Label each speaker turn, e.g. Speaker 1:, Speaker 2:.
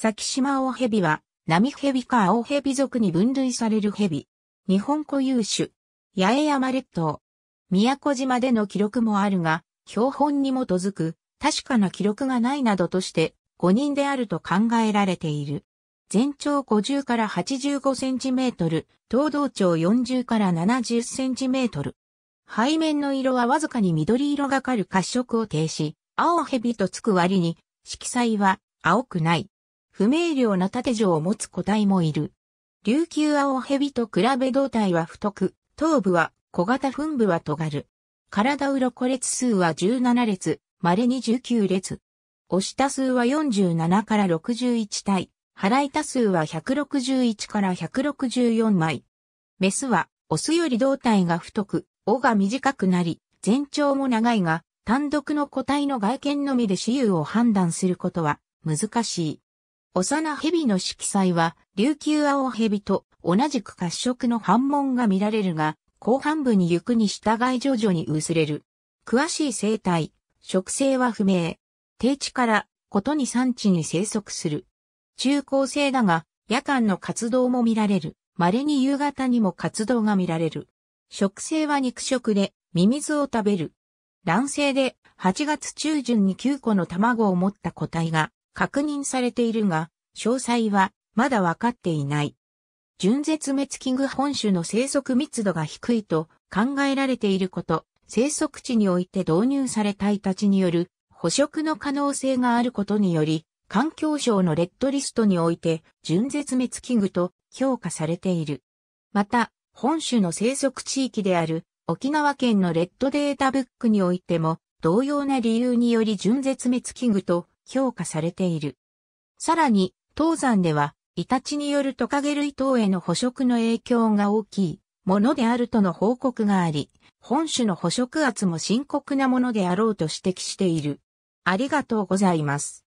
Speaker 1: 先島オヘビは、ミヘビか青ヘビ族に分類されるヘビ。日本固有種。八重山列島。宮古島での記録もあるが、標本に基づく、確かな記録がないなどとして、5人であると考えられている。全長50から85センチメートル、東道長40から70センチメートル。背面の色はわずかに緑色がかる褐色を呈し、青蛇とつく割に、色彩は青くない。不明瞭な縦状を持つ個体もいる。琉球青蛇と比べ胴体は太く、頭部は小型墳部は尖る。体うこ列数は17列、稀に19列。押した数は47から61体、払いた数は161から164枚。メスは、オスより胴体が太く、尾が短くなり、全長も長いが、単独の個体の外見のみで雌雄を判断することは難しい。幼蛇の色彩は、琉球青蛇と同じく褐色の斑紋が見られるが、後半部に行くに従い徐々に薄れる。詳しい生態、植生は不明。低地からことに産地に生息する。中高生だが、夜間の活動も見られる。稀に夕方にも活動が見られる。植生は肉食で、ミミズを食べる。卵生で、8月中旬に9個の卵を持った個体が、確認されているが、詳細はまだわかっていない。純絶滅危惧本種の生息密度が低いと考えられていること、生息地において導入されたイタチによる捕食の可能性があることにより、環境省のレッドリストにおいて純絶滅危惧と評価されている。また、本種の生息地域である沖縄県のレッドデータブックにおいても同様な理由により純絶滅危惧と評価されている。さらに、東山では、イタチによるトカゲ類等への捕食の影響が大きいものであるとの報告があり、本種の捕食圧も深刻なものであろうと指摘している。ありがとうございます。